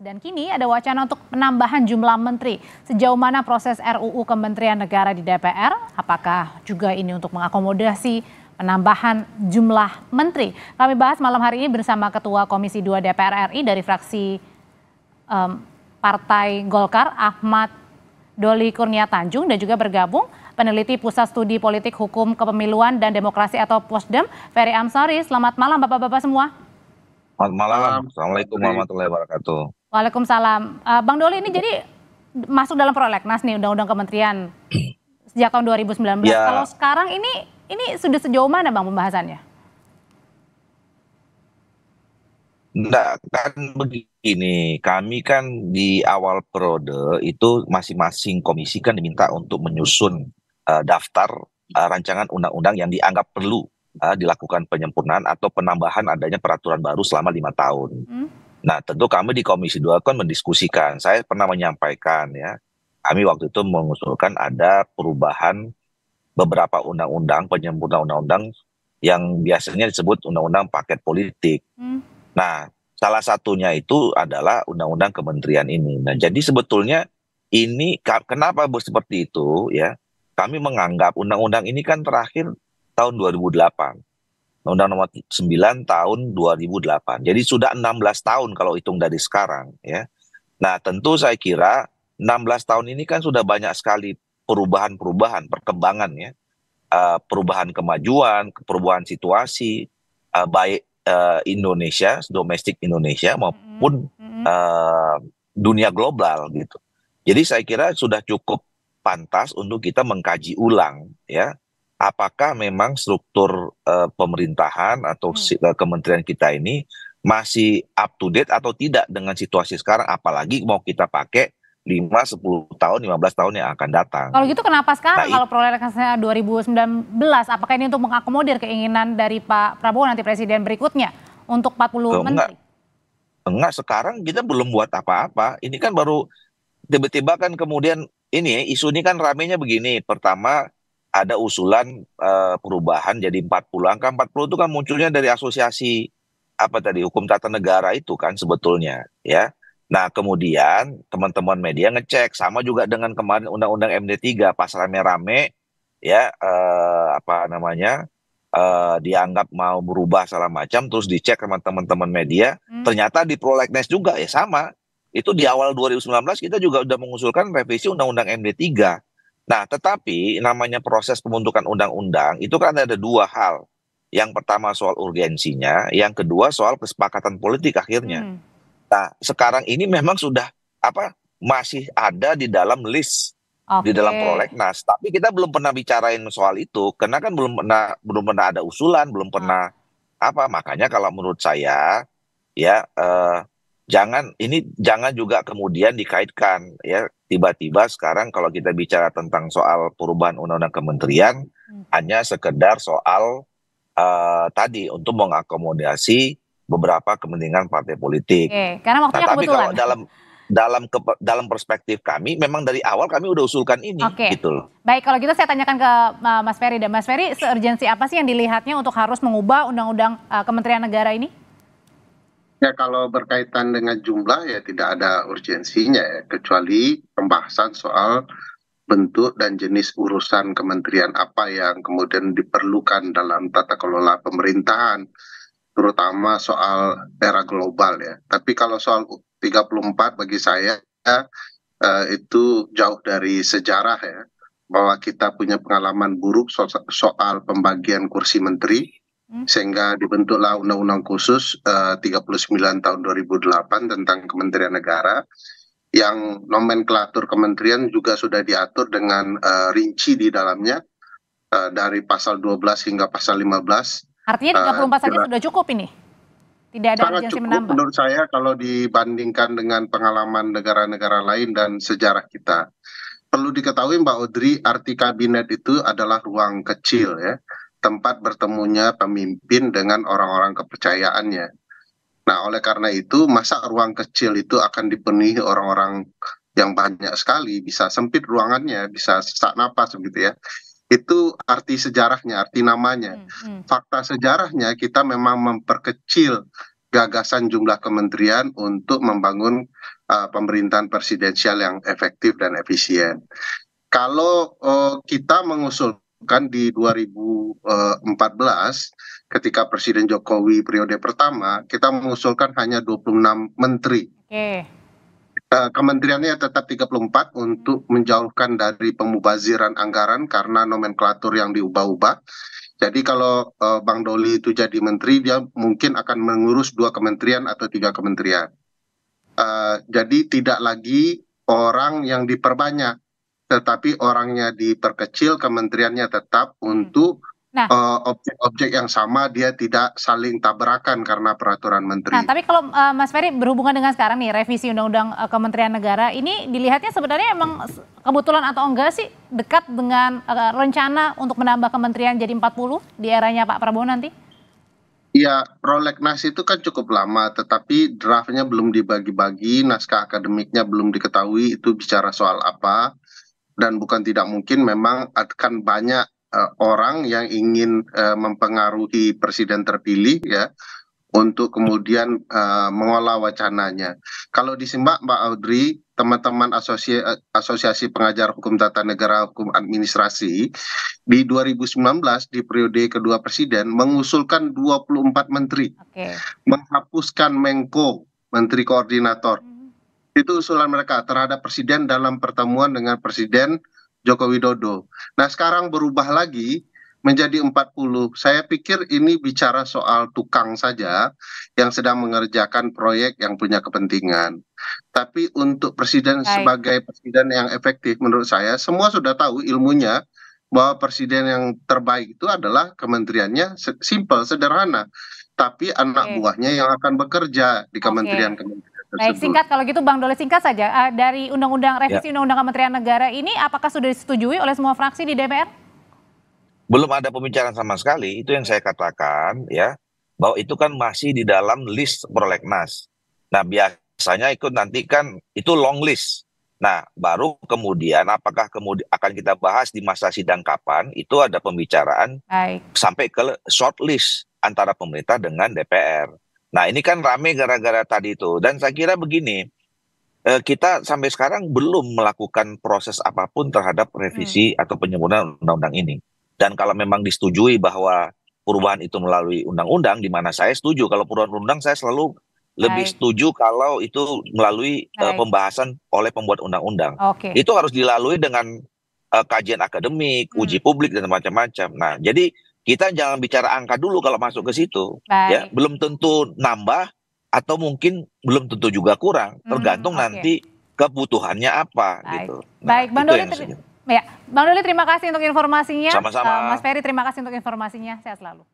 Dan kini ada wacana untuk penambahan jumlah menteri. Sejauh mana proses RUU Kementerian Negara di DPR? Apakah juga ini untuk mengakomodasi penambahan jumlah menteri? Kami bahas malam hari ini bersama Ketua Komisi 2 DPR RI dari fraksi um, Partai Golkar, Ahmad Doli Kurnia Tanjung dan juga bergabung peneliti Pusat Studi Politik Hukum Kepemiluan dan Demokrasi atau Posdem, Ferry Amsari. Selamat malam Bapak-Bapak semua. Selamat malam. Assalamualaikum warahmatullahi wabarakatuh. Waalaikumsalam. Uh, Bang Doli ini jadi masuk dalam prolegnas nih undang-undang kementerian sejak tahun 2019. Ya. Kalau sekarang ini ini sudah sejauh mana Bang pembahasannya? Enggak, kan begini, kami kan di awal periode itu masing-masing komisi kan diminta untuk menyusun uh, daftar uh, rancangan undang-undang yang dianggap perlu uh, dilakukan penyempurnaan atau penambahan adanya peraturan baru selama lima tahun. Hmm. Nah, tentu kami di Komisi 2 kan mendiskusikan. Saya pernah menyampaikan ya, kami waktu itu mengusulkan ada perubahan beberapa undang-undang, penyempurna undang-undang yang biasanya disebut undang-undang paket politik. Hmm. Nah, salah satunya itu adalah undang-undang kementerian ini. Nah, jadi sebetulnya ini kenapa seperti itu ya? Kami menganggap undang-undang ini kan terakhir tahun 2008. Undang undang Nomor 9 tahun 2008. Jadi sudah 16 tahun kalau hitung dari sekarang ya. Nah, tentu saya kira 16 tahun ini kan sudah banyak sekali perubahan-perubahan, perkembangan ya. Uh, perubahan kemajuan, perubahan situasi uh, baik uh, Indonesia, domestik Indonesia maupun uh, dunia global gitu. Jadi saya kira sudah cukup pantas untuk kita mengkaji ulang ya apakah memang struktur uh, pemerintahan atau hmm. Eh, kementerian kita ini masih up to date atau tidak dengan situasi sekarang apalagi mau kita pakai 5, 10 tahun, 15 tahun yang akan datang. Kalau gitu kenapa sekarang nah, kalau prolegnasnya 2019 apakah ini untuk mengakomodir keinginan dari Pak Prabowo nanti presiden berikutnya untuk 40 enggak, Enggak, sekarang kita belum buat apa-apa. Ini kan baru tiba-tiba kan kemudian ini isu ini kan ramenya begini. Pertama ada usulan uh, perubahan jadi 40. Angka 40 itu kan munculnya dari asosiasi apa tadi hukum tata negara itu kan sebetulnya ya. Nah, kemudian teman-teman media ngecek sama juga dengan kemarin undang-undang MD3 pas rame-rame ya uh, apa namanya? Uh, dianggap mau berubah salah macam terus dicek sama teman-teman media hmm. ternyata di prolegnas juga ya sama itu di awal 2019 kita juga sudah mengusulkan revisi undang-undang MD3 Nah, tetapi namanya proses pembentukan undang-undang itu kan ada dua hal. Yang pertama soal urgensinya, yang kedua soal kesepakatan politik akhirnya. Hmm. Nah, sekarang ini memang sudah apa masih ada di dalam list okay. di dalam prolegnas, tapi kita belum pernah bicarain soal itu karena kan belum pernah belum pernah ada usulan, belum pernah hmm. apa. Makanya kalau menurut saya ya eh, jangan ini jangan juga kemudian dikaitkan ya tiba-tiba sekarang kalau kita bicara tentang soal perubahan undang-undang kementerian hmm. hanya sekedar soal uh, tadi untuk mengakomodasi beberapa kepentingan partai politik. Oke, karena waktunya nah, tapi kebetulan. kalau dalam dalam ke, dalam perspektif kami memang dari awal kami udah usulkan ini okay. gitu loh. Baik, kalau gitu saya tanyakan ke eh, Mas Ferry dan Mas Ferry, urgensi apa sih yang dilihatnya untuk harus mengubah undang-undang uh, Kementerian Negara ini? ya kalau berkaitan dengan jumlah ya tidak ada urgensinya ya kecuali pembahasan soal bentuk dan jenis urusan kementerian apa yang kemudian diperlukan dalam tata kelola pemerintahan terutama soal era global ya. Tapi kalau soal 34 bagi saya ya, itu jauh dari sejarah ya bahwa kita punya pengalaman buruk soal pembagian kursi menteri Hmm. sehingga dibentuklah undang undang khusus eh, tiga puluh tahun 2008 tentang kementerian negara yang nomenklatur kementerian juga sudah diatur dengan eh, rinci di dalamnya eh, dari pasal 12 hingga pasal 15. Artinya 34 saja sudah cukup ini? Tidak ada sangat cukup menambah. menurut saya kalau dibandingkan dengan pengalaman negara-negara lain dan sejarah kita. Perlu diketahui Mbak Audrey, arti kabinet itu adalah ruang kecil ya tempat bertemunya pemimpin dengan orang-orang kepercayaannya. Nah, oleh karena itu, masa ruang kecil itu akan dipenuhi orang-orang yang banyak sekali, bisa sempit ruangannya, bisa sesak napas begitu ya. Itu arti sejarahnya, arti namanya. Hmm, hmm. Fakta sejarahnya kita memang memperkecil gagasan jumlah kementerian untuk membangun uh, pemerintahan presidensial yang efektif dan efisien. Kalau uh, kita mengusul kan di 2014 eh, ketika Presiden Jokowi periode pertama kita mengusulkan hanya 26 menteri. Okay. Eh, kementeriannya tetap 34 untuk menjauhkan dari pemubaziran anggaran karena nomenklatur yang diubah-ubah. Jadi kalau eh, Bang Doli itu jadi menteri, dia mungkin akan mengurus dua kementerian atau tiga kementerian. jadi tidak lagi orang yang diperbanyak, tetapi orangnya diperkecil kementeriannya tetap hmm. untuk nah. eh, objek objek yang sama dia tidak saling tabrakan karena peraturan menteri. Nah, tapi kalau uh, Mas Ferry berhubungan dengan sekarang nih revisi undang-undang uh, Kementerian Negara ini dilihatnya sebenarnya emang kebetulan atau enggak sih dekat dengan uh, rencana untuk menambah kementerian jadi 40 di eranya Pak Prabowo nanti? Ya prolegnas itu kan cukup lama, tetapi draftnya belum dibagi-bagi, naskah akademiknya belum diketahui itu bicara soal apa dan bukan tidak mungkin memang akan banyak eh, orang yang ingin eh, mempengaruhi presiden terpilih ya untuk kemudian uh, mengolah wacananya. Kalau di Mbak Audrey, teman-teman asosiasi, Asosiasi Pengajar Hukum Tata Negara Hukum Administrasi di 2019 di periode kedua presiden mengusulkan 24 menteri. Okay. Menghapuskan Menko, Menteri Koordinator. Hmm itu usulan mereka terhadap presiden dalam pertemuan dengan presiden joko widodo nah sekarang berubah lagi menjadi 40 saya pikir ini bicara soal tukang saja yang sedang mengerjakan proyek yang punya kepentingan tapi untuk presiden Baik. sebagai presiden yang efektif menurut saya semua sudah tahu ilmunya bahwa presiden yang terbaik itu adalah kementeriannya simple sederhana tapi anak okay. buahnya yang akan bekerja di kementerian-kementerian Baik, singkat kalau gitu Bang Dole singkat saja uh, dari undang-undang ya. revisi undang undang-undang Kementerian Negara ini apakah sudah disetujui oleh semua fraksi di DPR? Belum ada pembicaraan sama sekali, itu yang saya katakan ya, bahwa itu kan masih di dalam list prolegnas. Nah, biasanya ikut nanti kan itu long list. Nah, baru kemudian apakah kemudian akan kita bahas di masa sidang kapan? Itu ada pembicaraan Baik. sampai ke short list antara pemerintah dengan DPR. Nah ini kan rame gara-gara tadi itu. Dan saya kira begini, eh, kita sampai sekarang belum melakukan proses apapun terhadap revisi hmm. atau penyempurnaan undang-undang ini. Dan kalau memang disetujui bahwa perubahan itu melalui undang-undang, di mana saya setuju. Kalau perubahan undang saya selalu lebih Baik. setuju kalau itu melalui eh, pembahasan oleh pembuat undang-undang. Okay. Itu harus dilalui dengan eh, kajian akademik, hmm. uji publik dan macam-macam. Nah, jadi kita jangan bicara angka dulu kalau masuk ke situ, ya, Baik. ya belum tentu nambah atau mungkin belum tentu juga kurang, hmm, tergantung okay. nanti kebutuhannya apa Baik. gitu. Nah, Baik, Bang Doli, ya, Bang Doli terima kasih untuk informasinya. Sama-sama. Uh, Mas Ferry terima kasih untuk informasinya. Sehat selalu.